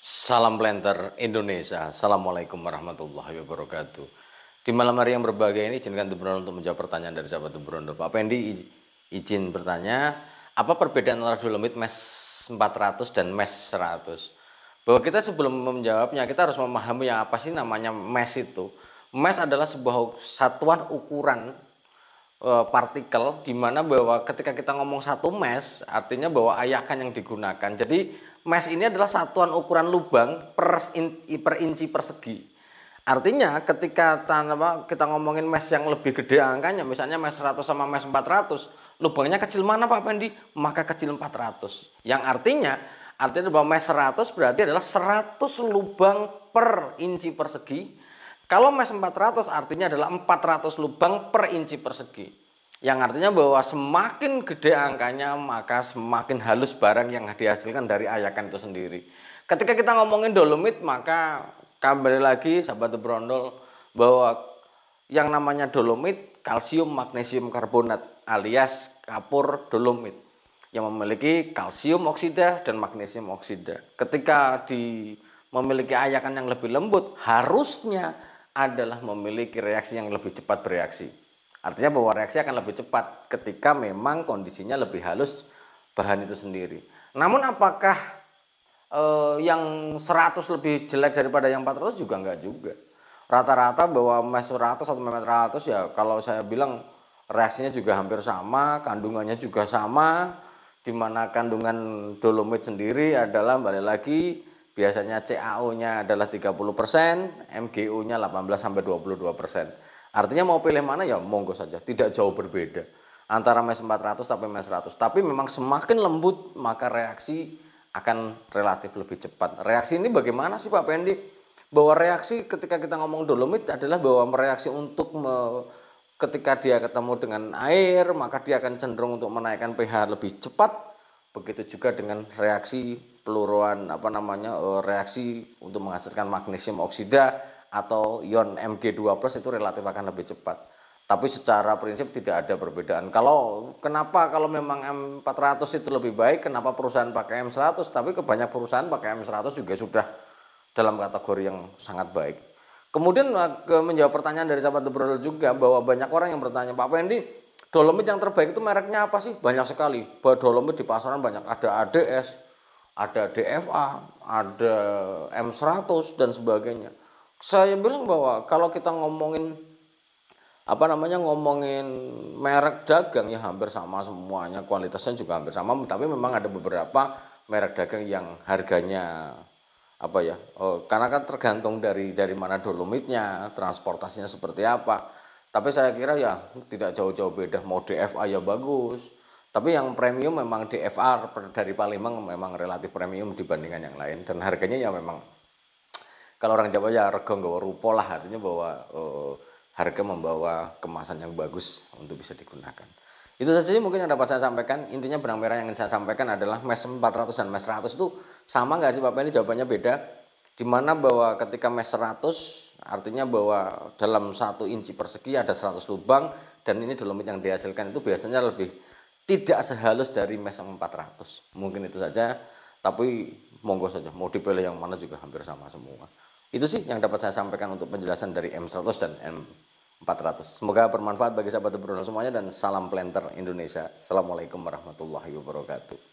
Salam Planter Indonesia. Assalamualaikum warahmatullahi wabarakatuh. Di malam hari yang berbahagia ini izinkan Tuburon untuk menjawab pertanyaan dari sahabat Tuburon. Pak Pendi izin bertanya, apa perbedaan antara dolomit mes 400 dan mes 100? Bahwa kita sebelum menjawabnya kita harus memahami yang apa sih namanya mes itu. Mes adalah sebuah satuan ukuran e, partikel di mana bahwa ketika kita ngomong satu mes artinya bahwa ayakan yang digunakan. Jadi Mesh ini adalah satuan ukuran lubang per inci per, inci persegi. Artinya ketika tanpa kita ngomongin mesh yang lebih gede angkanya, misalnya mesh 100 sama mesh 400, lubangnya kecil mana Pak Pendi? Maka kecil 400. Yang artinya Artinya bahwa mes 100 berarti adalah 100 lubang per inci persegi. Kalau mesh 400 artinya adalah 400 lubang per inci persegi. Yang artinya bahwa semakin gede angkanya, maka semakin halus barang yang dihasilkan dari ayakan itu sendiri. Ketika kita ngomongin dolomit, maka kembali lagi sahabat brondol bahwa yang namanya dolomit, kalsium magnesium karbonat alias kapur dolomit yang memiliki kalsium oksida dan magnesium oksida. Ketika di memiliki ayakan yang lebih lembut, harusnya adalah memiliki reaksi yang lebih cepat bereaksi. Artinya bahwa reaksi akan lebih cepat ketika memang kondisinya lebih halus bahan itu sendiri. Namun apakah eh, yang 100 lebih jelek daripada yang 400 juga enggak juga. Rata-rata bahwa emas 100 atau meter 100 ya kalau saya bilang reaksinya juga hampir sama, kandungannya juga sama, di mana kandungan dolomit sendiri adalah balik lagi biasanya CaO-nya adalah 30%, MgO-nya 18 sampai 22%. Artinya mau pilih mana ya monggo saja, tidak jauh berbeda antara mes 400 tapi mes 100. Tapi memang semakin lembut maka reaksi akan relatif lebih cepat. Reaksi ini bagaimana sih Pak Pendi? Bahwa reaksi ketika kita ngomong dolomit adalah bahwa mereaksi untuk me, ketika dia ketemu dengan air maka dia akan cenderung untuk menaikkan pH lebih cepat. Begitu juga dengan reaksi peluruan apa namanya eh, reaksi untuk menghasilkan magnesium oksida atau ion Mg2+ itu relatif akan lebih cepat. Tapi secara prinsip tidak ada perbedaan. Kalau kenapa kalau memang M400 itu lebih baik, kenapa perusahaan pakai M100? Tapi kebanyakan perusahaan pakai M100 juga sudah dalam kategori yang sangat baik. Kemudian eh, menjawab pertanyaan dari sahabat The Brother juga bahwa banyak orang yang bertanya, Pak Wendy, Dolomit yang terbaik itu mereknya apa sih? Banyak sekali. Dolomit di pasaran banyak. Ada ADS, ada DFA, ada M100 dan sebagainya saya bilang bahwa kalau kita ngomongin apa namanya ngomongin merek dagang ya hampir sama semuanya kualitasnya juga hampir sama tapi memang ada beberapa merek dagang yang harganya apa ya oh, karena kan tergantung dari dari mana dolomitnya transportasinya seperti apa tapi saya kira ya tidak jauh-jauh beda mau DFA ya bagus tapi yang premium memang DFR dari Palembang memang relatif premium dibandingkan yang lain dan harganya ya memang kalau orang Jawa ya rego nggak rupo lah artinya bahwa uh, harga membawa kemasan yang bagus untuk bisa digunakan. Itu saja sih mungkin yang dapat saya sampaikan. Intinya benang merah yang ingin saya sampaikan adalah MES 400 dan MES 100 itu sama nggak sih Bapak ini jawabannya beda. Dimana bahwa ketika MES 100 artinya bahwa dalam satu inci persegi ada 100 lubang dan ini dolomit yang dihasilkan itu biasanya lebih tidak sehalus dari MES 400. Mungkin itu saja. Tapi monggo saja mau dipilih yang mana juga hampir sama semua. Itu sih yang dapat saya sampaikan untuk penjelasan dari M100 dan M400. Semoga bermanfaat bagi sahabat sahabat semuanya dan salam planter Indonesia. Assalamualaikum warahmatullahi wabarakatuh.